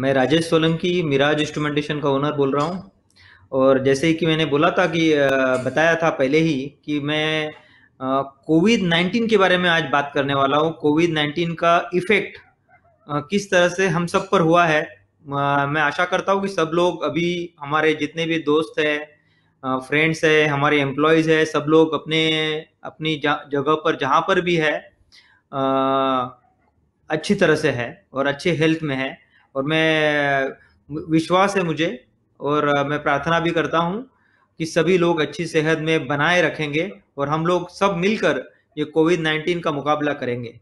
मैं राजेश सोलंकी मिराज इंस्ट्रूमेंटेशन का ओनर बोल रहा हूँ और जैसे कि मैंने बोला था कि बताया था पहले ही कि मैं कोविड नाइन्टीन के बारे में आज बात करने वाला हूँ कोविड नाइन्टीन का इफेक्ट किस तरह से हम सब पर हुआ है मैं आशा करता हूँ कि सब लोग अभी हमारे जितने भी दोस्त हैं फ्रेंड्स है हमारे एम्प्लॉयज़ है सब लोग अपने अपनी जगह पर जहाँ पर भी है अच्छी तरह से है और अच्छे हेल्थ में है और मैं विश्वास है मुझे और मैं प्रार्थना भी करता हूँ कि सभी लोग अच्छी सेहत में बनाए रखेंगे और हम लोग सब मिलकर ये कोविड नाइन्टीन का मुकाबला करेंगे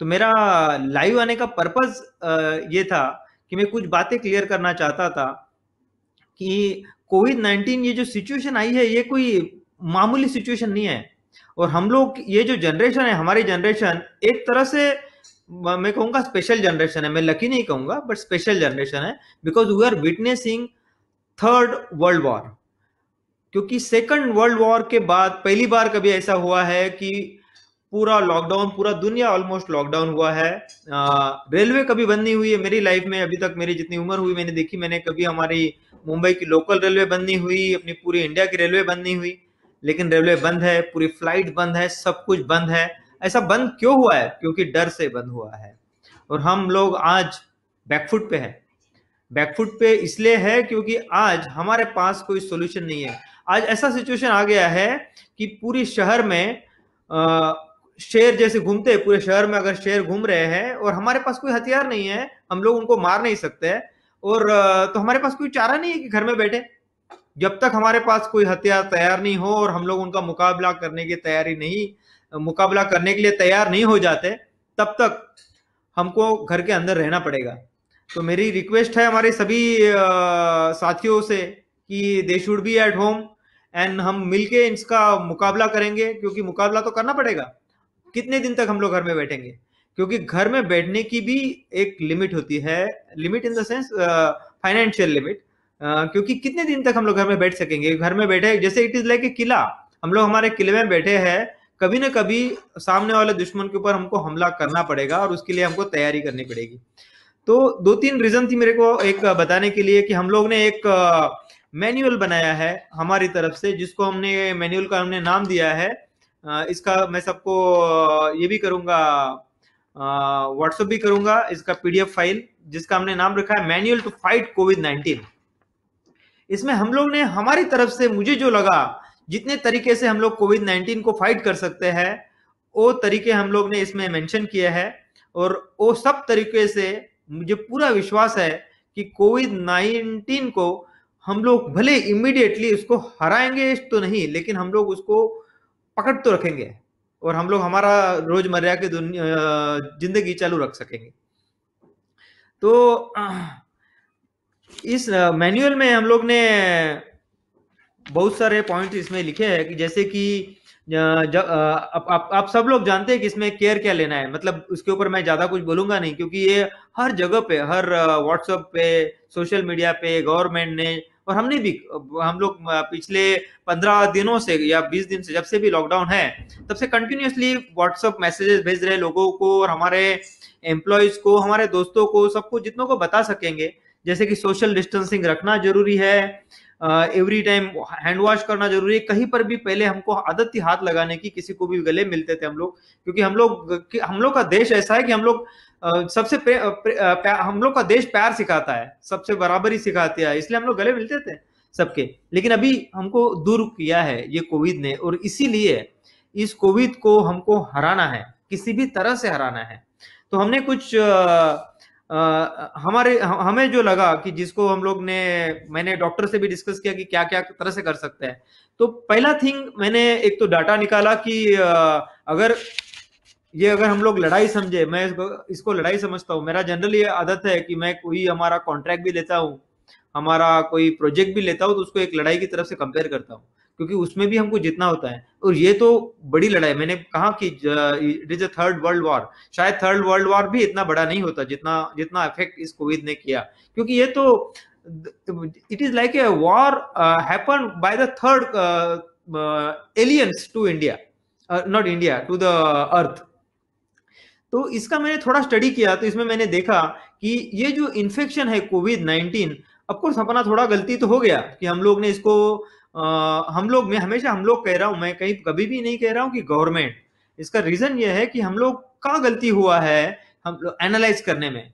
तो मेरा लाइव आने का पर्पज ये था कि मैं कुछ बातें क्लियर करना चाहता था कि कोविड नाइन्टीन ये जो सिचुएशन आई है ये कोई मामूली सिचुएशन नहीं है और हम लोग ये जो जनरेशन है हमारी जनरेशन एक तरह से मैं कहूंगा स्पेशल जनरेशन है मैं लकी नहीं कहूंगा बट स्पेशल जनरेशन है because we are witnessing third world war क्योंकि सेकंड वर्ल्ड वॉर के बाद पहली बार कभी ऐसा हुआ है कि पूरा लॉकडाउन पूरा दुनिया ऑलमोस्ट लॉकडाउन हुआ है रेलवे कभी बंद नहीं हुई है मेरी लाइफ में अभी तक मेरी जितनी उम्र हुई मैंने देखी मैंने कभी हमारी मुंबई की लोकल रेलवे बंद नहीं हुई अपनी पूरी इंडिया की रेलवे बंद नहीं हुई लेकिन रेलवे बंद है पूरी फ्लाइट बंद है सब कुछ बंद है ऐसा बंद क्यों हुआ है क्योंकि डर से बंद हुआ है और हम लोग आज बैकफुट पे हैं बैकफुट पे इसलिए है क्योंकि आज हमारे पास कोई सोल्यूशन नहीं है आज ऐसा सिचुएशन आ गया है कि पूरी शहर में शेर जैसे घूमते हैं पूरे शहर में अगर शेर घूम रहे हैं और हमारे पास कोई हथियार नहीं है हम लोग उनको मार नहीं सकते और तो हमारे पास कोई चारा नहीं है कि घर में बैठे जब तक हमारे पास कोई हथियार तैयार नहीं हो और हम लोग उनका मुकाबला करने की तैयारी नहीं मुकाबला करने के लिए तैयार नहीं हो जाते तब तक हमको घर के अंदर रहना पड़ेगा तो मेरी रिक्वेस्ट है हमारे सभी साथियों से कि they should be at home and हम मिलके इसका मुकाबला करेंगे क्योंकि मुकाबला तो करना पड़ेगा कितने दिन तक हम लोग घर में बैठेंगे क्योंकि घर में बैठने की भी एक लिमिट होती है limit in the sense financial limit क्योंकि कितने दिन तक हम लोग घर में बैठ सकेंगे घर में बैठे जैसे इट इज लाइक ए किला हम लोग हमारे किले में बैठे हैं कभी ना कभी सामने वाले दुश्मन के ऊपर हमको हमला करना पड़ेगा और उसके लिए हमको तैयारी करनी पड़ेगी तो दो तीन रीजन थी मेरे को एक बताने के लिए कि हम लोग ने एक मैनुअल बनाया है हमारी तरफ से जिसको हमने मैनुअल का हमने नाम दिया है इसका मैं सबको ये भी करूँगा व्हाट्सअप भी करूँगा इसका पीडीएफ फाइल जिसका हमने नाम रखा है manual to fight COVID nineteen इसमें हम लोग ने हमारी तरफ से मुझे जो लगा जितने तरीके से हम लोग कोविड नाइन्टीन को फाइट कर सकते हैं वो तरीके हम लोग ने इसमें मेंशन किया है और वो सब तरीके से मुझे पूरा विश्वास है कि कोविड नाइन्टीन को हम लोग भले इमिडिएटली उसको हराएंगे तो नहीं लेकिन हम लोग उसको पकड़ तो रखेंगे और हम लोग हमारा रोजमर्रा की जिंदगी चालू रख सकेंगे तो इस मैनुअल में हम लोग ने बहुत सारे पॉइंट इसमें लिखे हैं कि जैसे कि जब आप, आप, सब लोग जानते हैं कि इसमें केयर क्या लेना है मतलब उसके ऊपर मैं ज्यादा कुछ बोलूंगा नहीं क्योंकि ये हर जगह पे हर व्हाट्सएप पे सोशल मीडिया पे गवर्नमेंट ने और हमने भी हम लोग पिछले पंद्रह दिनों से या बीस दिन से जब से भी लॉकडाउन है तब से कंटिन्यूसली व्हाट्सअप मैसेजेस भेज रहे लोगों को और हमारे एम्प्लॉयज को हमारे दोस्तों को सबको जितनों को बता सकेंगे जैसे कि सोशल डिस्टेंसिंग रखना जरूरी है एवरी टाइम हैंड वॉश करना जरूरी है कहीं पर भी पहले हमको आदत थी हाथ लगाने की किसी को भी गले मिलते थे हम लोग क्योंकि हम लोग हम लोग का देश ऐसा है कि हम लोग सबसे प्रे, प्रे, प्रे, हम लोग का देश प्यार सिखाता है सबसे बराबरी सिखाती है इसलिए हम लोग गले मिलते थे सबके लेकिन अभी हमको दूर किया है ये कोविड ने और इसीलिए इस कोविड को हमको हराना है किसी भी तरह से हराना है तो हमने कुछ आ, आ, हमारे हमें जो लगा कि जिसको हम लोग ने मैंने डॉक्टर से भी डिस्कस किया कि क्या क्या तरह से कर सकते हैं तो पहला थिंग मैंने एक तो डाटा निकाला कि आ, अगर ये अगर हम लोग लड़ाई समझे मैं इसको लड़ाई समझता हूँ मेरा जनरल ये आदत है कि मैं कोई हमारा कॉन्ट्रैक्ट भी लेता हूँ हमारा कोई प्रोजेक्ट भी लेता हूँ तो उसको एक लड़ाई की तरफ से कंपेयर करता हूँ क्योंकि उसमें भी हमको जितना होता है और ये तो बड़ी लड़ाई मैंने कहा कि it is a third world war शायद थर्ड वर्ल्ड वॉर भी इतना बड़ा नहीं होता जितना जितना इफेक्ट इस कोविड ने किया क्योंकि ये तो it is like a war happen by the third aliens to India not India to the earth तो इसका मैंने थोड़ा स्टडी किया तो इसमें मैंने देखा कि ये जो इन्फेक्शन है कोविड नाइनटीन अपकोर्स अपना थोड़ा गलती तो हो गया कि हम लोग ने इसको आ, हम लोग मैं हमेशा हम लोग कह रहा हूं मैं कहीं कभी भी नहीं कह रहा हूं कि गवर्नमेंट इसका रीजन यह है कि हम लोग का गलती हुआ है हम लोग एनालाइज करने में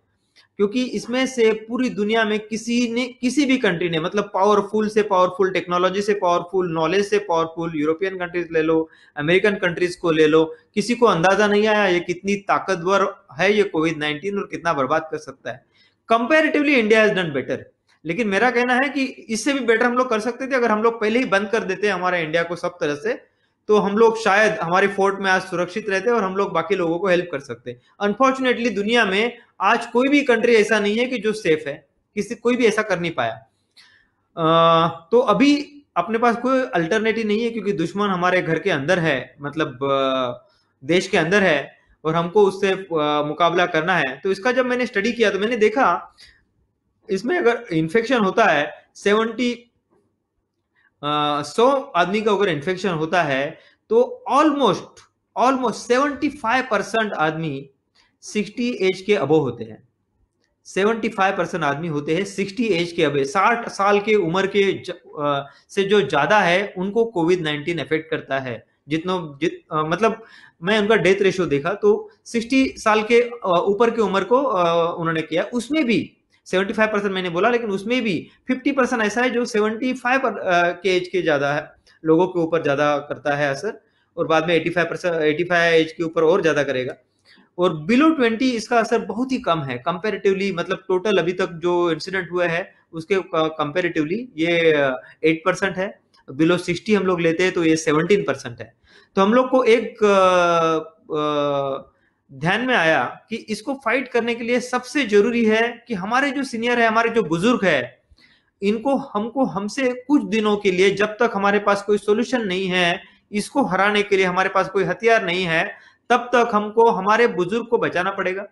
क्योंकि इसमें से पूरी दुनिया में किसी ने किसी भी कंट्री ने मतलब पावरफुल से पावरफुल टेक्नोलॉजी से पावरफुल नॉलेज से पावरफुल यूरोपियन कंट्रीज ले लो अमेरिकन कंट्रीज को ले लो किसी को अंदाजा नहीं आया ये कितनी ताकतवर है ये कोविड नाइन्टीन और कितना बर्बाद कर सकता है comparatively India is done better लेकिन मेरा कहना है कि इससे भी बेटर हम लोग कर सकते थे अगर हम लोग पहले ही बंद कर देते हमारे इंडिया को सब तरह से तो हम लोग शायद हमारे फोर्ट में आज सुरक्षित रहते और हम लोग बाकी लोगों को हेल्प कर सकते अनफॉर्चुनेटली दुनिया में आज कोई भी कंट्री ऐसा नहीं है कि जो सेफ है किसी कोई भी ऐसा कर नहीं पाया आ, तो अभी अपने पास कोई अल्टरनेटिव नहीं है क्योंकि दुश्मन हमारे घर के अंदर है मतलब देश के अंदर है और हमको उससे मुकाबला करना है तो इसका जब मैंने स्टडी किया तो मैंने देखा इसमें अगर इन्फेक्शन होता है सेवेंटी सौ आदमी का अगर इन्फेक्शन होता है तो almost almost seventy five percent आदमी सिक्सटी एज के अबो होते हैं सेवेंटी फाइव परसेंट आदमी होते हैं सिक्सटी एज के अबे साठ साल के उम्र के ज, आ, से जो ज्यादा है उनको कोविड नाइन्टीन अफेक्ट करता है जितना जित आ, मतलब मैं उनका डेथ रेशियो देखा तो सिक्सटी साल के ऊपर की उम्र को आ, उन्होंने किया उसमें भी 75 परसेंट मैंने बोला लेकिन उसमें भी फिफ्टी परसेंट ऐसा है जो सेवेंटी फाइव के एज के ज़्यादा है लोगों के ऊपर ज़्यादा करता है असर और बाद में 85 फाइव परसेंट एटी एज के ऊपर और ज़्यादा करेगा और बिलो ट्वेंटी इसका असर बहुत ही कम है कंपेरेटिवली मतलब टोटल अभी तक जो इंसिडेंट हुआ है उसके कंपेरेटिवली ये एट परसेंट है बिलो सिक्सटी हम लोग लेते हैं तो ये सेवनटीन परसेंट है तो हम लोग को एक आ, आ, ध्यान में आया कि इसको फाइट करने के लिए सबसे जरूरी है कि हमारे जो सीनियर है हमारे जो बुजुर्ग है इनको हमको हमसे कुछ दिनों के लिए जब तक हमारे पास कोई सोल्यूशन नहीं है इसको हराने के लिए हमारे पास कोई हथियार नहीं है तब तक हमको हमारे बुजुर्ग को बचाना पड़ेगा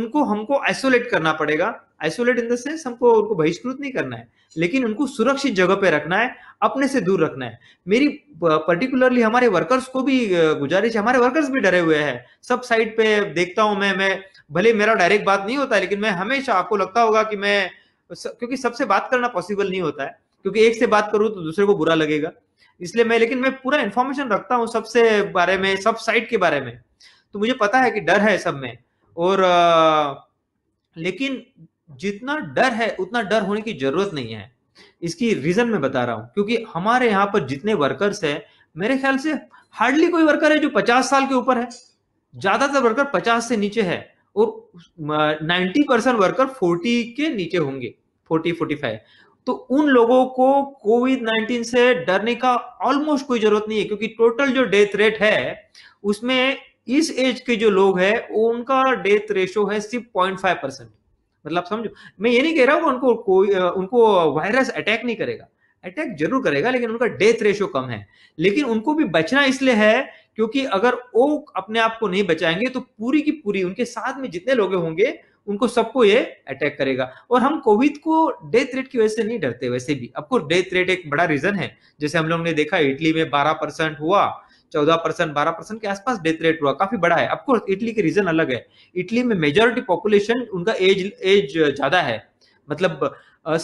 उनको हमको आइसोलेट करना पड़ेगा आइसोलेट इन द सेंस हमको उनको बहिष्कृत नहीं करना है लेकिन उनको सुरक्षित जगह पे रखना है अपने से दूर रखना है मेरी पर्टिकुलरली हमारे वर्कर्स को भी गुजारिश है हमारे वर्कर्स भी डरे हुए हैं सब साइड पे देखता हूं मैं मैं भले मेरा डायरेक्ट बात नहीं होता लेकिन मैं हमेशा आपको लगता होगा कि मैं क्योंकि सबसे बात करना पॉसिबल नहीं होता है क्योंकि एक से बात करूं तो दूसरे को बुरा लगेगा इसलिए मैं लेकिन मैं पूरा इन्फॉर्मेशन रखता हूँ सबसे बारे में सब साइट के बारे में तो मुझे पता है कि डर है सब में और लेकिन जितना डर है उतना डर होने की जरूरत नहीं है इसकी रीजन मैं बता रहा हूं क्योंकि हमारे यहां पर जितने वर्कर्स है मेरे ख्याल से हार्डली कोई वर्कर है जो पचास साल के ऊपर है ज्यादातर वर्कर पचास से नीचे है और नाइन्टी परसेंट वर्कर फोर्टी के नीचे होंगे फोर्टी फोर्टी फाइव तो उन लोगों को कोविड नाइन्टीन से डरने का ऑलमोस्ट कोई जरूरत नहीं है क्योंकि टोटल जो डेथ रेट है उसमें इस एज के जो लोग हैं उनका डेथ रेशो है सिर्फ पॉइंट फाइव परसेंट मतलब समझो मैं ये नहीं कह रहा हूँ उनको कोई उनको वायरस अटैक नहीं करेगा अटैक जरूर करेगा लेकिन उनका डेथ रेशो कम है लेकिन उनको भी बचना इसलिए है क्योंकि अगर वो अपने आप को नहीं बचाएंगे तो पूरी की पूरी उनके साथ में जितने लोग होंगे उनको सबको ये अटैक करेगा और हम कोविड को डेथ रेट की वजह से नहीं डरते वैसे भी अफकोर्स डेथ रेट एक बड़ा रीजन है जैसे हम लोग ने देखा इटली में बारह परसेंट हुआ चौदह परसेंट बारह परसेंट के आसपास डेथ रेट हुआ काफी बड़ा है अफकोर्स इटली के रीजन अलग है इटली में मेजोरिटी पॉपुलेशन उनका एज एज ज्यादा है मतलब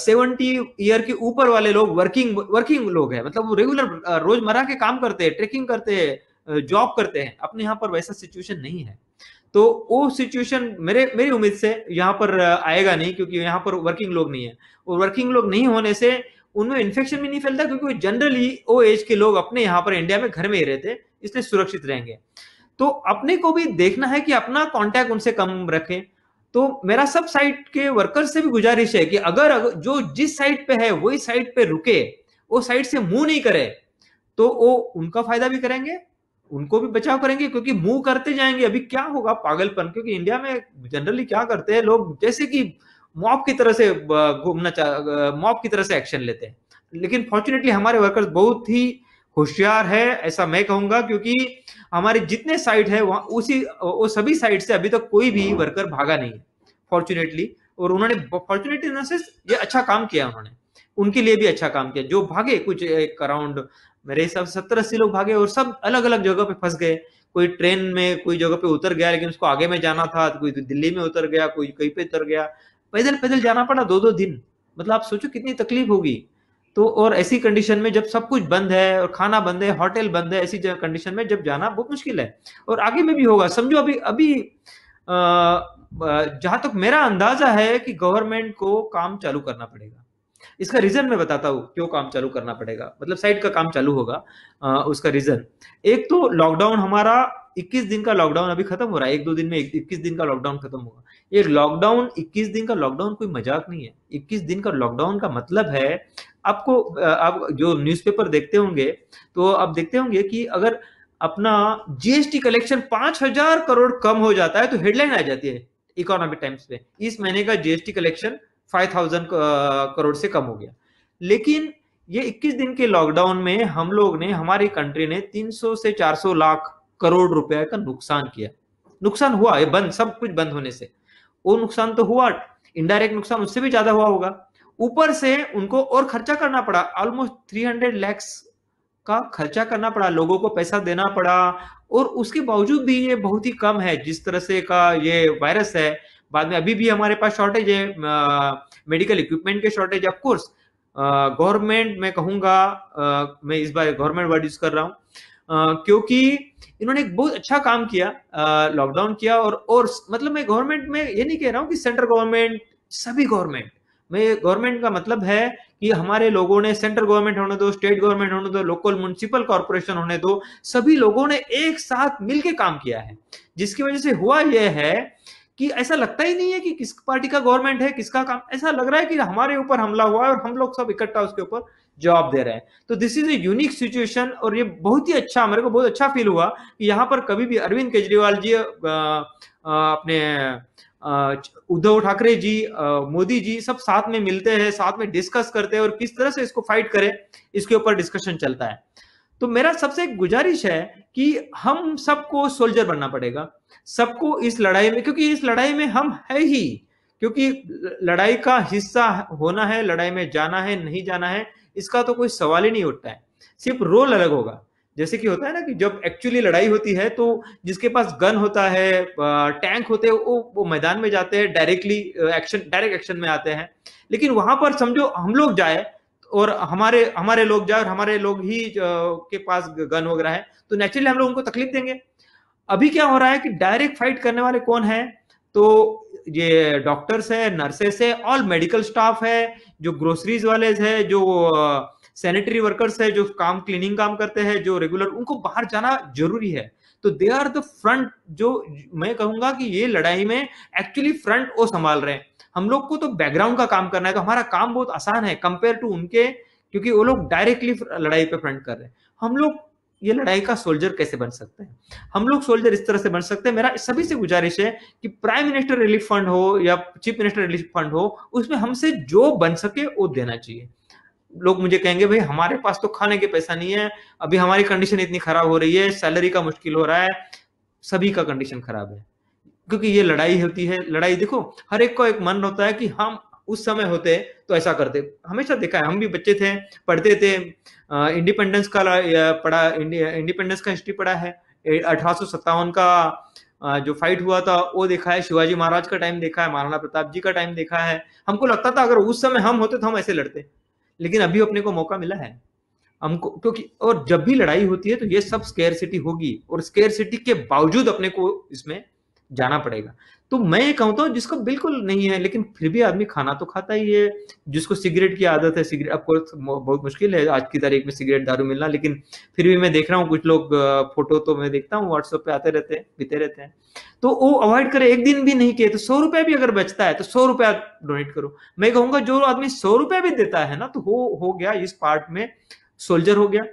सेवेंटी ईयर के ऊपर वाले लोग वर्किंग वर्किंग लोग हैं मतलब वो रेगुलर रोजमर्रा के काम करते हैं ट्रेकिंग करते हैं जॉब करते हैं अपने यहाँ पर वैसा सिचुएशन नहीं है तो वो सिचुएशन मेरे मेरी उम्मीद से यहाँ पर आएगा नहीं क्योंकि यहाँ पर वर्किंग लोग नहीं है और वर्किंग लोग नहीं होने से उनमें इन्फेक्शन भी नहीं फैलता क्योंकि जनरली ओ एज के लोग अपने यहाँ पर इंडिया में घर में ही रहते इसलिए सुरक्षित रहेंगे तो अपने को भी देखना है कि अपना कॉन्टैक्ट उनसे कम रखें तो मेरा सब साइट के वर्कर्स से भी गुजारिश है कि अगर, अगर जो जिस साइट पे है वही साइट पे रुके वो साइट से मुंह नहीं करे तो वो उनका फायदा भी करेंगे उनको भी बचाव करेंगे क्योंकि मुंह करते जाएंगे अभी क्या होगा पागलपन क्योंकि इंडिया में जनरली क्या करते हैं लोग जैसे कि मॉब की तरह से घूमना मॉब की तरह से एक्शन लेते हैं लेकिन फॉर्चुनेटली हमारे वर्कर्स बहुत ही होशियार है ऐसा मैं कहूंगा क्योंकि हमारे जितने साइट है वहां उसी वो सभी साइट से अभी तक तो कोई भी वर्कर भागा नहीं है फॉर्चुनेटली और उन्होंने फॉर्चुनेटली ये अच्छा काम किया उन्होंने उनके लिए भी अच्छा काम किया जो भागे कुछ एक अराउंड मेरे हिसाब से सत्तर अस्सी लोग भागे और सब अलग अलग जगह पे फंस गए कोई ट्रेन में कोई जगह पे उतर गया लेकिन उसको आगे में जाना था तो कोई दिल्ली में उतर गया कोई कहीं पे उतर गया पैदल पैदल जाना पड़ा दो दो दिन मतलब आप सोचो कितनी तकलीफ होगी तो और ऐसी कंडीशन में जब सब कुछ बंद है और खाना बंद है होटल बंद है ऐसी कंडीशन में जब जाना बहुत मुश्किल है और आगे में भी होगा समझो अभी अभी जहां तक मेरा अंदाजा है कि गवर्नमेंट को काम चालू करना पड़ेगा इसका रीजन मैं बताता हूँ क्यों काम चालू करना पड़ेगा मतलब साइट का काम चालू होगा आ, उसका रीजन एक तो लॉकडाउन हमारा इक्कीस दिन का लॉकडाउन अभी खत्म हो रहा है एक दो दिन में इक्कीस दिन का लॉकडाउन खत्म होगा ये लॉकडाउन इक्कीस दिन का लॉकडाउन कोई मजाक नहीं है इक्कीस दिन का लॉकडाउन का मतलब है आपको आप जो न्यूज़पेपर देखते होंगे तो आप देखते होंगे कि अगर अपना जीएसटी कलेक्शन पांच हजार करोड़ कम हो जाता है तो हेडलाइन आ जाती है इकोनॉमिक टाइम्स में इस महीने का GST collection five thousand crore से कम हो गया लेकिन ये 21 दिन के लॉकडाउन में हम लोग ने हमारी कंट्री ने 300 से 400 लाख करोड़ रुपया का नुकसान किया नुकसान हुआ ये बंद सब कुछ बंद होने से वो नुकसान तो हुआ इनडायरेक्ट नुकसान उससे भी ज्यादा हुआ होगा ऊपर से उनको और खर्चा करना पड़ा ऑलमोस्ट थ्री हंड्रेड लैक्स का खर्चा करना पड़ा लोगों को पैसा देना पड़ा और उसके बावजूद भी ये बहुत ही कम है जिस तरह से का ये वायरस है बाद में अभी भी हमारे पास शॉर्टेज है मेडिकल इक्विपमेंट के शॉर्टेज ऑफ कोर्स गवर्नमेंट मैं कहूंगा मैं इस बार गवर्नमेंट वर्ड यूज कर रहा हूँ क्योंकि इन्होंने एक बहुत अच्छा काम किया लॉकडाउन किया और और मतलब मैं गवर्नमेंट में ये नहीं कह रहा हूँ कि सेंट्रल गवर्नमेंट सभी गवर्नमेंट में गवर्नमेंट का मतलब है कि हमारे लोगों ने सेंट्रल गवर्नमेंट होने दो स्टेट गवर्नमेंट होने दो लोकल म्यूनिसिपल कॉरपोरेशन होने दो सभी लोगों ने एक साथ मिलकर काम किया है जिसकी वजह से हुआ यह है कि ऐसा लगता ही नहीं है कि किस पार्टी का गवर्नमेंट है किसका काम ऐसा लग रहा है कि हमारे ऊपर हमला हुआ है और हम लोग सब इकट्ठा उसके ऊपर जवाब दे रहे हैं तो this is a unique situation और ये बहुत ही अच्छा मेरे को बहुत अच्छा फील हुआ कि यहाँ पर कभी भी अरविंद केजरीवाल जी अपने उद्धव ठाकरे जी मोदी जी सब साथ में मिलते हैं साथ में डिस्कस करते हैं और किस तरह से इसको फाइट करें इसके ऊपर डिस्कशन चलता है तो मेरा सबसे गुजारिश है कि हम सबको सोल्जर बनना पड़ेगा सबको इस लड़ाई में क्योंकि इस लड़ाई में हम है ही क्योंकि लड़ाई का हिस्सा होना है लड़ाई में जाना है नहीं जाना है इसका तो कोई सवाल ही नहीं उठता है सिर्फ रोल अलग होगा जैसे कि होता है ना कि जब एक्चुअली लड़ाई होती है तो जिसके पास गन होता है टैंक होते हैं वो वो मैदान में जाते हैं डायरेक्टली एक्शन डायरेक्ट एक्शन में आते हैं लेकिन वहां पर समझो हम लोग जाए और हमारे हमारे लोग जाए और हमारे लोग ही के पास गन वगैरह है तो नेचुरली हम लोग उनको तकलीफ देंगे अभी क्या हो रहा है कि डायरेक्ट फाइट करने वाले कौन है तो ये डॉक्टर्स है नर्सेस है ऑल मेडिकल स्टाफ है जो ग्रोसरीज वाले है जो सैनिटरी वर्कर्स है जो काम क्लीनिंग काम करते हैं जो रेगुलर उनको बाहर जाना जरूरी है तो दे आर द फ्रंट जो मैं कहूंगा कि ये लड़ाई में एक्चुअली फ्रंट वो संभाल रहे हैं हम लोग को तो बैकग्राउंड का काम करना है तो हमारा काम बहुत आसान है कंपेयर टू उनके क्योंकि वो लोग डायरेक्टली लड़ाई पे फ्रंट कर रहे हैं हम लोग ये लड़ाई का सोल्जर कैसे बन सकते हैं हम लोग सोल्जर इस तरह से बन सकते हैं मेरा सभी से गुजारिश है कि प्राइम मिनिस्टर रिलीफ फंड हो या चीफ मिनिस्टर रिलीफ फंड हो उसमें हमसे जो बन सके वो देना चाहिए लोग मुझे कहेंगे भाई हमारे पास तो खाने के पैसा नहीं है अभी हमारी कंडीशन इतनी खराब हो रही है सैलरी का मुश्किल हो रहा है सभी का कंडीशन खराब है क्योंकि ये लड़ाई होती है लड़ाई देखो हर एक को एक मन होता है कि हम उस समय होते तो ऐसा करते हमेशा देखा है हम भी बच्चे थे पढ़ते थे इंडिपेंडेंस का पढ़ा इंडिपेंडेंस का हिस्ट्री पढ़ा है अठारह का जो फाइट हुआ था वो देखा है शिवाजी महाराज का टाइम देखा है महाराणा प्रताप जी का टाइम देखा है हमको लगता था अगर उस समय हम होते तो हम ऐसे लड़ते लेकिन अभी अपने को मौका मिला है हमको क्योंकि और जब भी लड़ाई होती है तो ये सब स्केयर सिटी होगी और स्केयर सिटी के बावजूद अपने को इसमें जाना पड़ेगा तो मैं ये कहता हूँ तो जिसको बिल्कुल नहीं है लेकिन फिर भी आदमी खाना तो खाता ही है जिसको सिगरेट की आदत है सिगरेट अफकोर्स तो बहुत मुश्किल है आज की तारीख में सिगरेट दारू मिलना लेकिन फिर भी मैं देख रहा हूँ कुछ लोग फोटो तो मैं देखता हूँ व्हाट्सएप पे आते रहते हैं बीते रहते हैं तो वो अवॉइड करे एक दिन भी नहीं किए तो सौ रुपया भी अगर बचता है तो सौ रुपया डोनेट करो मैं कहूँगा जो आदमी सौ रुपया भी देता है ना तो हो हो गया इस पार्ट में सोल्जर हो गया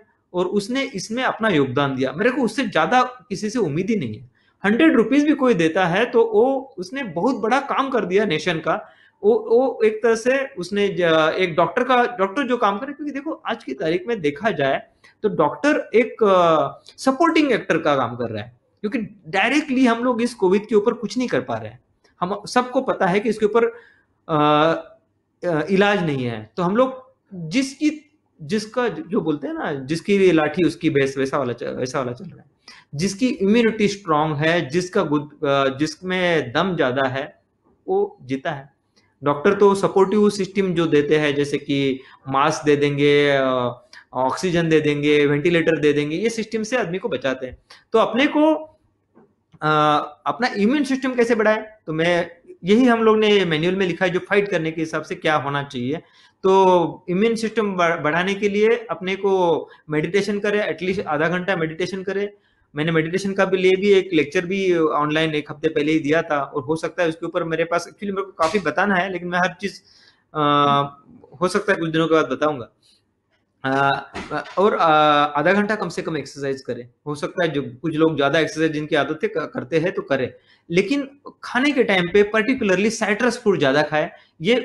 और उसने इसमें अपना योगदान दिया मेरे को उससे ज्यादा किसी से उम्मीद ही नहीं है हंड्रेड रुपीज भी कोई देता है तो वो उसने बहुत बड़ा काम कर दिया नेशन का वो वो एक तरह से उसने एक डॉक्टर का डॉक्टर जो काम करे क्योंकि देखो आज की तारीख में देखा जाए तो डॉक्टर एक सपोर्टिंग एक्टर का काम कर रहा है क्योंकि डायरेक्टली हम लोग इस कोविड के ऊपर कुछ नहीं कर पा रहे हैं हम सबको पता है कि इसके ऊपर इलाज नहीं है तो हम लोग जिसकी जिसका जो बोलते हैं ना जिसकी लाठी उसकी बेस वैसा वाला वैसा वाला चल रहा है जिसकी इम्यूनिटी स्ट्रांग है जिसका जिसमें दम ज़्यादा है वो जीता है डॉक्टर तो सपोर्टिव सिस्टम जो देते हैं जैसे कि मास्क दे देंगे ऑक्सीजन दे देंगे वेंटिलेटर दे देंगे ये सिस्टम से आदमी को बचाते हैं तो अपने को आ, अपना इम्यून सिस्टम कैसे बढ़ाए तो मैं यही हम लोग ने मैनुअल में लिखा है जो फाइट करने के हिसाब से क्या होना चाहिए तो इम्यून सिस्टम बढ़ाने के लिए अपने को मेडिटेशन करें एटलीस्ट आधा घंटा मेडिटेशन करें मैंने मेडिटेशन का भी लिए भी एक लेक्चर भी ऑनलाइन एक हफ्ते पहले ही दिया था और हो सकता है उसके ऊपर मेरे पास एक्चुअली मेरे को काफी बताना है लेकिन मैं हर चीज हो सकता है कुछ दिनों के बाद बताऊंगा और आधा घंटा कम से कम एक्सरसाइज करें हो सकता है जो कुछ लोग ज्यादा एक्सरसाइज जिनकी आदत है करते हैं तो करें लेकिन खाने के टाइम पे पर्टिकुलरली साइट्रस फूड ज्यादा खाए ये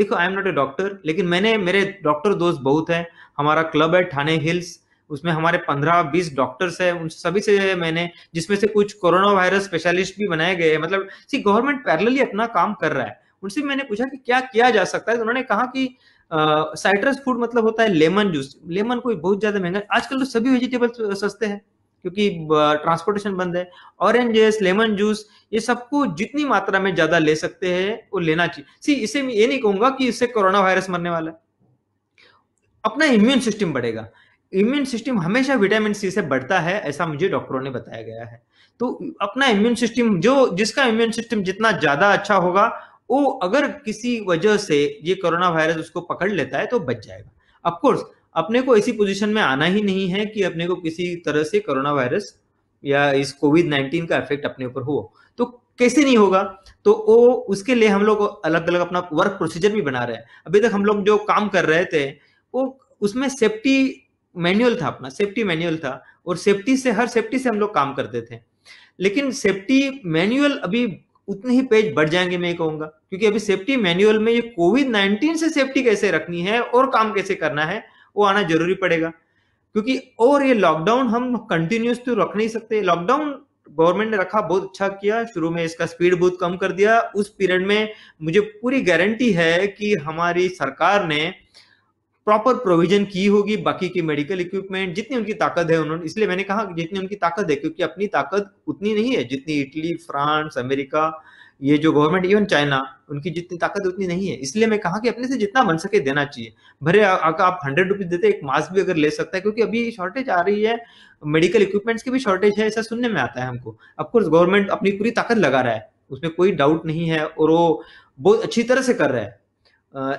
देखो I am not a doctor लेकिन मैंने मेरे डॉक्टर दोस्त बहुत हैं हमारा क्लब है ठाणे हिल्स उसमें हमारे पंद्रह बीस डॉक्टर्स हैं उन सभी से मैंने जिसमें से कुछ कोरोना वायरस स्पेशलिस्ट भी बनाए गए हैं मतलब सी गवर्नमेंट पैरेलली अपना काम कर रहा है उनसे मैंने पूछा कि क्या किया जा सकता है तो उन्होंने कहा कि साइट्रस फूड मतलब होता है लेमन जूस लेमन कोई बहुत ज्यादा महंगा आजकल तो सभी वेजिटेबल सस्ते हैं क्योंकि ट्रांसपोर्टेशन बंद है ऑरेंज जूस लेमन जूस ये सबको जितनी मात्रा में ज्यादा ले सकते हैं वो लेना चाहिए सी इसे मैं ये नहीं कहूंगा कि इससे कोरोना वायरस मरने वाला है अपना इम्यून सिस्टम बढ़ेगा इम्यून सिस्टम हमेशा विटामिन सी से बढ़ता है ऐसा मुझे डॉक्टरों ने बताया गया है तो अपना इम्यून सिस्टम जो जिसका इम्यून सिस्टम जितना ज्यादा अच्छा होगा वो अगर किसी वजह से ये कोरोना वायरस उसको पकड़ लेता है तो बच जाएगा अफकोर्स अपने को ऐसी पोजिशन में आना ही नहीं है कि अपने को किसी तरह से कोरोना वायरस या इस कोविड नाइन्टीन का इफेक्ट अपने ऊपर हो तो कैसे नहीं होगा तो वो उसके लिए हम लोग अलग अलग अपना वर्क प्रोसीजर भी बना रहे हैं अभी तक हम लोग जो काम कर रहे थे वो उसमें सेफ्टी मैनुअल था अपना सेफ्टी मैनुअल था और सेफ्टी से हर सेफ्टी से हम लोग काम करते थे लेकिन सेफ्टी मैनुअल अभी उतने ही पेज बढ़ जाएंगे मैं कहूंगा क्योंकि अभी सेफ्टी मैनुअल में ये कोविड नाइनटीन से सेफ्टी कैसे रखनी है और काम कैसे करना है वो आना जरूरी पड़ेगा क्योंकि और ये लॉकडाउन हम कंटिन्यूस तो रख नहीं सकते लॉकडाउन गवर्नमेंट ने रखा बहुत अच्छा किया शुरू में इसका स्पीड बहुत कम कर दिया उस पीरियड में मुझे पूरी गारंटी है कि हमारी सरकार ने प्रॉपर प्रोविजन की होगी बाकी की मेडिकल इक्विपमेंट जितनी उनकी ताकत है उन्होंने इसलिए मैंने कहा जितनी उनकी ताकत है क्योंकि अपनी ताकत उतनी नहीं है जितनी इटली फ्रांस अमेरिका ये जो गवर्नमेंट इवन चाइना उनकी जितनी ताकत उतनी नहीं है इसलिए मैं कहा कि अपने से जितना बन सके देना चाहिए भरे अगर आप हंड्रेड रुपीज देते एक मास्क भी अगर ले सकता है क्योंकि अभी शॉर्टेज आ रही है मेडिकल इक्विपमेंट्स की भी शॉर्टेज है ऐसा सुनने में आता है हमको अफकोर्स गवर्नमेंट अपनी पूरी ताकत लगा रहा है उसमें कोई डाउट नहीं है और वो बहुत अच्छी तरह से कर रहा है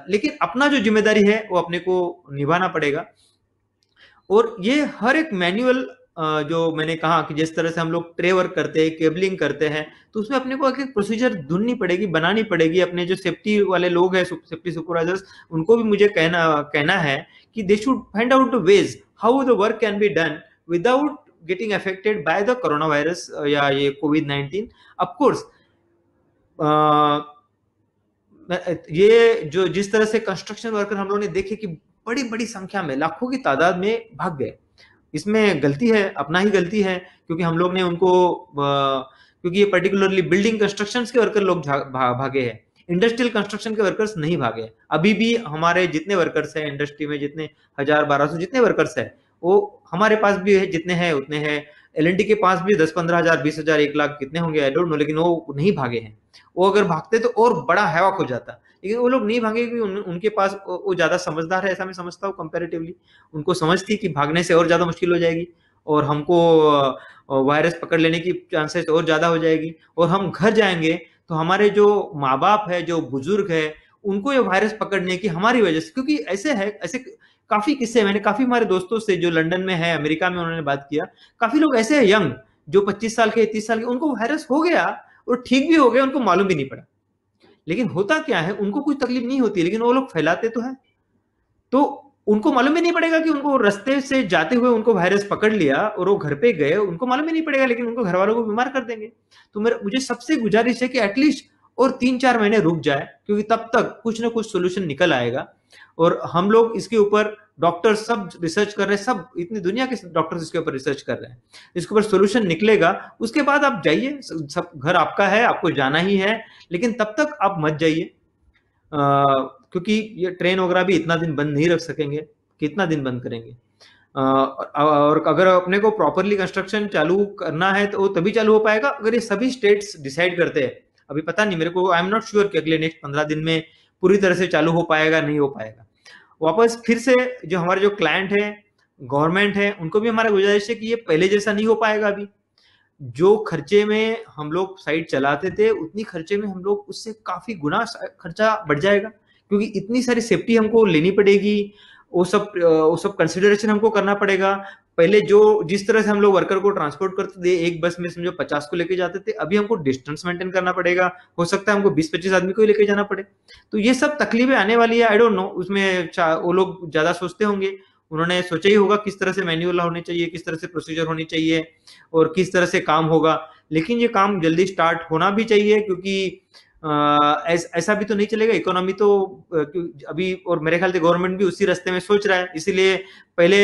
लेकिन अपना जो जिम्मेदारी है वो अपने को निभाना पड़ेगा और ये हर एक मैनुअल जो मैंने कहा कि जिस तरह से हम लोग ट्रे वर्क करते हैं केबलिंग करते हैं तो उसमें अपने को एक प्रोसीजर ढूंढनी पड़ेगी बनानी पड़ेगी अपने जो सेफ्टी वाले लोग हैं सेफ्टी सुपरवाइजर्स उनको भी मुझे कहना कहना है कि they should find out ways how the work can be done without getting affected by the corona virus या ये कोविड नाइन्टीन अफकोर्स ये जो जिस तरह से कंस्ट्रक्शन वर्कर हम लोगों ने देखे कि बड़ी बड़ी संख्या में लाखों की तादाद में भाग गए इसमें गलती है अपना ही गलती है क्योंकि हम लोग ने उनको क्योंकि ये पर्टिकुलरली बिल्डिंग कंस्ट्रक्शन के वर्कर लोग भा, भागे हैं इंडस्ट्रियल कंस्ट्रक्शन के वर्कर्स नहीं भागे अभी भी हमारे जितने वर्कर्स हैं इंडस्ट्री में जितने हजार बारह सौ जितने वर्कर्स हैं वो हमारे पास भी है जितने हैं उतने हैं एल के पास भी दस पंद्रह हजार बीस हजार एक लाख कितने होंगे आई डोंट नो लेकिन वो नहीं भागे हैं वो अगर भागते तो और बड़ा हैवाक हो जाता लेकिन वो लोग नहीं भागे क्योंकि उन, उनके पास वो ज़्यादा समझदार है ऐसा मैं समझता हूँ कंपेरेटिवली उनको समझती कि भागने से और ज़्यादा मुश्किल हो जाएगी और हमको वायरस पकड़ लेने की चांसेस और ज़्यादा हो जाएगी और हम घर जाएंगे तो हमारे जो माँ बाप है जो बुजुर्ग है उनको ये वायरस पकड़ने की हमारी वजह से क्योंकि ऐसे है ऐसे काफी किस्से मैंने काफी हमारे दोस्तों से जो लंदन में है अमेरिका में उन्होंने बात किया काफी लोग ऐसे हैं यंग जो 25 साल के 30 साल के उनको वायरस हो गया और ठीक भी हो गया उनको मालूम भी नहीं पड़ा लेकिन होता क्या है उनको कोई तकलीफ नहीं होती लेकिन वो लोग फैलाते तो है तो उनको मालूम भी नहीं पड़ेगा कि उनको रस्ते से जाते हुए उनको वायरस पकड़ लिया और वो घर पे गए उनको मालूम भी नहीं पड़ेगा लेकिन उनको घर वालों को बीमार कर देंगे तो मेरे मुझे सबसे गुजारिश है कि एटलीस्ट और तीन चार महीने रुक जाए क्योंकि तब तक कुछ ना कुछ सोल्यूशन निकल आएगा और हम लोग इसके ऊपर डॉक्टर सब रिसर्च कर रहे हैं सब इतनी दुनिया के डॉक्टर्स इसके ऊपर रिसर्च कर रहे हैं इसके ऊपर सोल्यूशन निकलेगा उसके बाद आप जाइए सब घर आपका है आपको जाना ही है लेकिन तब तक आप मत जाइए क्योंकि ये ट्रेन वगैरह भी इतना दिन बंद नहीं रख सकेंगे कितना दिन बंद करेंगे आ, और अगर अपने को प्रॉपरली कंस्ट्रक्शन चालू करना है तो तभी चालू हो पाएगा अगर ये सभी स्टेट्स डिसाइड करते हैं अभी पता नहीं मेरे को आई एम नॉट श्योर कि अगले नेक्स्ट पंद्रह दिन में पूरी तरह से चालू हो पाएगा नहीं हो पाएगा वापस फिर से जो हमारे जो क्लाइंट है गवर्नमेंट है उनको भी हमारा गुजारिश है कि ये पहले जैसा नहीं हो पाएगा अभी जो खर्चे में हम लोग साइट चलाते थे उतनी खर्चे में हम लोग उससे काफी गुना खर्चा बढ़ जाएगा क्योंकि इतनी सारी सेफ्टी हमको लेनी पड़ेगी वो सब वो सब कंसिडरेशन हमको करना पड़ेगा पहले जो जिस तरह से हम लोग वर्कर को ट्रांसपोर्ट करते थे एक बस में समझो पचास को लेके जाते थे अभी हमको डिस्टेंस मेंटेन करना पड़ेगा हो सकता है हमको बीस पच्चीस आदमी को ही लेके जाना पड़े तो ये सब तकलीफें आने वाली है आई डोंट नो उसमें वो लोग ज्यादा सोचते होंगे उन्होंने सोचा ही होगा किस तरह से मैन्यूअल होने चाहिए किस तरह से प्रोसीजर होनी चाहिए और किस तरह से काम होगा लेकिन ये काम जल्दी स्टार्ट होना भी चाहिए क्योंकि ऐसा भी तो नहीं चलेगा इकोनॉमी तो अभी और मेरे ख्याल से गवर्नमेंट भी उसी रास्ते में सोच रहा है इसीलिए पहले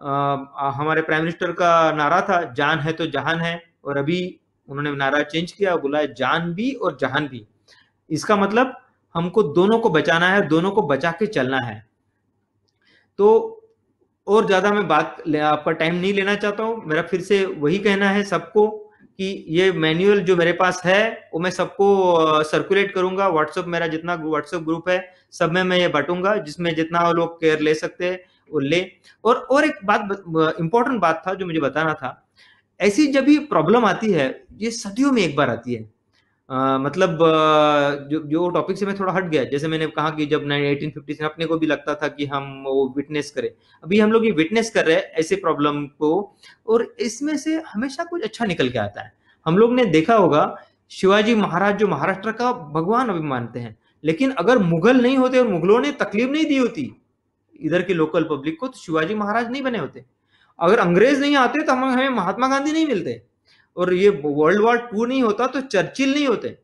आ, हमारे प्राइम मिनिस्टर का नारा था जान है तो जहान है और अभी उन्होंने नारा चेंज किया बोला है जान भी और जहान भी इसका मतलब हमको दोनों को बचाना है दोनों को बचा के चलना है तो और ज्यादा मैं बात पर टाइम नहीं लेना चाहता हूँ मेरा फिर से वही कहना है सबको कि ये मैनुअल जो मेरे पास है वो मैं सबको सर्कुलेट करूंगा व्हाट्सएप मेरा जितना व्हाट्सएप ग्रुप है सब में मैं ये बांटूंगा जिसमें जितना लोग केयर ले सकते हैं ले और और एक बात इंपॉर्टेंट बात था जो मुझे बताना था ऐसी जब भी प्रॉब्लम आती है ये सदियों में एक बार आती है आ, मतलब जो जो टॉपिक से मैं थोड़ा हट गया जैसे मैंने कहा कि जब एटीन फिफ्टी से अपने को भी लगता था कि हम वो विटनेस करें अभी हम लोग ये विटनेस कर रहे हैं ऐसे प्रॉब्लम को और इसमें से हमेशा कुछ अच्छा निकल के आता है हम लोग ने देखा होगा शिवाजी महाराज जो महाराष्ट्र का भगवान अभी मानते हैं लेकिन अगर मुगल नहीं होते और मुगलों ने तकलीफ नहीं दी होती इधर के लोकल पब्लिक को तो शिवाजी महाराज नहीं बने होते अगर अंग्रेज नहीं आते तो हमें हमें महात्मा गांधी नहीं मिलते और ये वर्ल्ड वॉर टू नहीं होता तो चर्चिल नहीं होते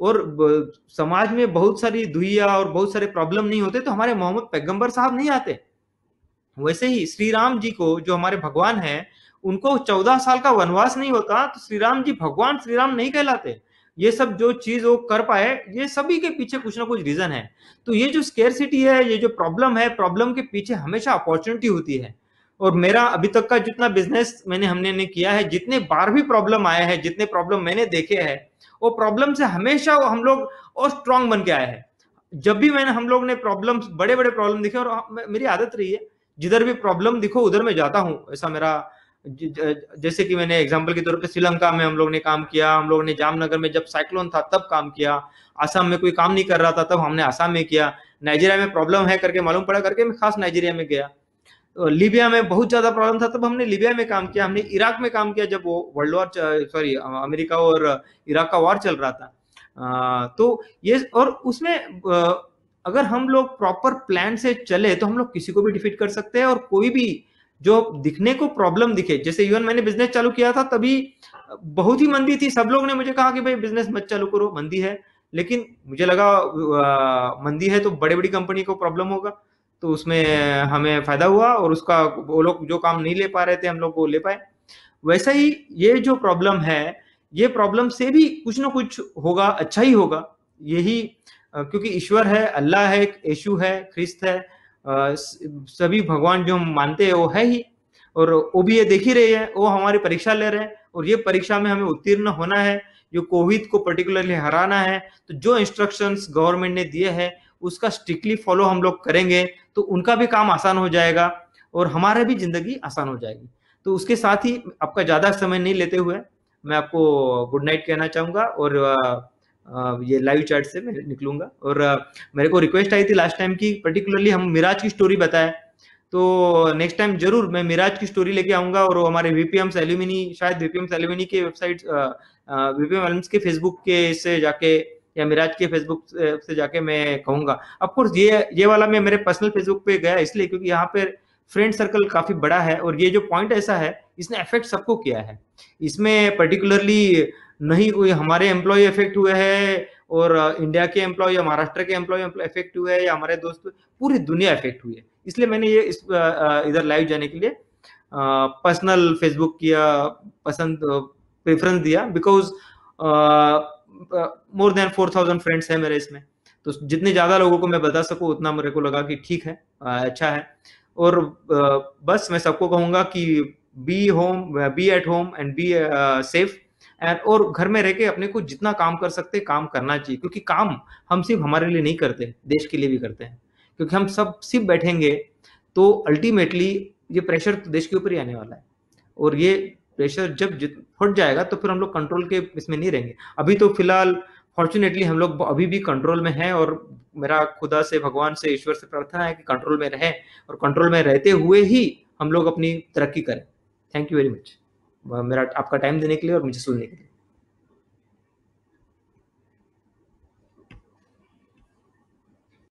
और समाज में बहुत सारी दुहिया और बहुत सारे प्रॉब्लम नहीं होते तो हमारे मोहम्मद पैगंबर साहब नहीं आते वैसे ही श्री राम जी को जो हमारे भगवान है उनको चौदह साल का वनवास नहीं होता तो श्री राम जी भगवान श्री राम नहीं कहलाते ये सब जो चीज वो कर पाए ये सभी के पीछे कुछ ना कुछ रीजन है तो ये जो स्केरसिटी है ये जो प्रॉब्लम है प्रॉब्लम के पीछे हमेशा अपॉर्चुनिटी होती है और मेरा अभी तक का जितना बिजनेस मैंने हमने ने किया है जितने बार भी प्रॉब्लम आया है जितने प्रॉब्लम मैंने देखे हैं वो प्रॉब्लम से हमेशा हम लोग और स्ट्रांग बन के आए हैं जब भी मैंने हम लोग ने प्रॉब्लम बड़े बड़े प्रॉब्लम दिखे और मेरी आदत रही है जिधर भी प्रॉब्लम दिखो उधर मैं जाता हूँ ऐसा मेरा जैसे कि मैंने एग्जाम्पल के तौर पर श्रीलंका में हम लोग ने काम किया हम लोग ने जामनगर में जब साइक्लोन था तब काम किया आसाम में कोई काम नहीं कर रहा था तब हमने आसाम में किया नाइजीरिया में प्रॉब्लम है करके मालूम पड़ा करके मैं खास नाइजीरिया में गया तो लीबिया में बहुत ज़्यादा प्रॉब्लम था तब हमने लीबिया में काम किया हमने इराक में काम किया जब वो वर्ल्ड वॉर सॉरी अमेरिका और इराक का वॉर चल रहा था आ, तो ये और उसमें अगर हम लोग प्रॉपर प्लान से चले तो हम लोग किसी को भी डिफीट कर सकते हैं और कोई भी जो दिखने को प्रॉब्लम दिखे जैसे इवन मैंने बिजनेस चालू किया था तभी बहुत ही मंदी थी सब लोग ने मुझे कहा कि भाई बिजनेस मत चालू करो मंदी है लेकिन मुझे लगा आ, मंदी है तो बड़े बड़ी कंपनी को प्रॉब्लम होगा तो उसमें हमें फायदा हुआ और उसका वो लोग जो काम नहीं ले पा रहे थे हम लोग वो ले पाए वैसा ही ये जो प्रॉब्लम है ये प्रॉब्लम से भी कुछ ना कुछ होगा अच्छा ही होगा यही क्योंकि ईश्वर है अल्लाह है यशु है ख्रिस्त है सभी भगवान जो हम मानते हैं वो है ही और वो भी ये देख ही रहे हैं वो हमारी परीक्षा ले रहे हैं और ये परीक्षा में हमें उत्तीर्ण होना है जो कोविड को पर्टिकुलरली हराना है तो जो इंस्ट्रक्शंस गवर्नमेंट ने दिए हैं उसका स्ट्रिक्टली फॉलो हम लोग करेंगे तो उनका भी काम आसान हो जाएगा और हमारा भी जिंदगी आसान हो जाएगी तो उसके साथ ही आपका ज़्यादा समय नहीं लेते हुए मैं आपको गुड नाइट कहना चाहूंगा और ये लाइव चैट से मैं निकलूंगा और मेरे को रिक्वेस्ट आई थी लास्ट टाइम की पर्टिकुलरली हम मिराज की स्टोरी बताए तो नेक्स्ट टाइम जरूर मैं मिराज की स्टोरी लेके आऊंगा और हमारे वीपीएम एल्यूमिनी शायद वीपीएम एल्यूमिनी के वेबसाइट वीपीएम एलम्स के फेसबुक के से जाके या मिराज के फेसबुक से जाके मैं कहूंगा अफकोर्स ये ये वाला मैं मेरे पर्सनल फेसबुक पे गया इसलिए क्योंकि यहाँ पे फ्रेंड सर्कल काफी बड़ा है और ये जो पॉइंट ऐसा है इसने अफेक्ट सबको किया है इसमें पर्टिकुलरली नहीं कोई हमारे एम्प्लॉय इफेक्ट हुए हैं और इंडिया के एम्प्लॉय या महाराष्ट्र के एम्प्लॉय इफेक्ट हुए या हमारे दोस्त पूरी दुनिया इफेक्ट हुई है इसलिए मैंने ये इस इधर लाइव जाने के लिए पर्सनल फेसबुक किया पसंद प्रेफरेंस दिया because more than four thousand friends है मेरे इसमें तो जितने ज़्यादा लोगों को मैं बता सकूँ उतना मेरे को लगा कि ठीक है अच्छा है और बस मैं सबको कहूँगा कि be home be at home and be safe और घर में रह के अपने को जितना काम कर सकते काम करना चाहिए क्योंकि काम हम सिर्फ हमारे लिए नहीं करते देश के लिए भी करते हैं क्योंकि हम सब सिर्फ बैठेंगे तो अल्टीमेटली ये प्रेशर तो देश के ऊपर ही आने वाला है और ये प्रेशर जब फट जाएगा तो फिर हम लोग कंट्रोल के इसमें नहीं रहेंगे अभी तो फिलहाल फॉर्चुनेटली हम लोग अभी भी कंट्रोल में हैं और मेरा खुदा से भगवान से ईश्वर से प्रार्थना है कि कंट्रोल में रहें और कंट्रोल में रहते हुए ही हम लोग अपनी तरक्की करें थैंक यू वेरी मच मेरा आपका टाइम देने के लिए और मुझे सुनने के लिए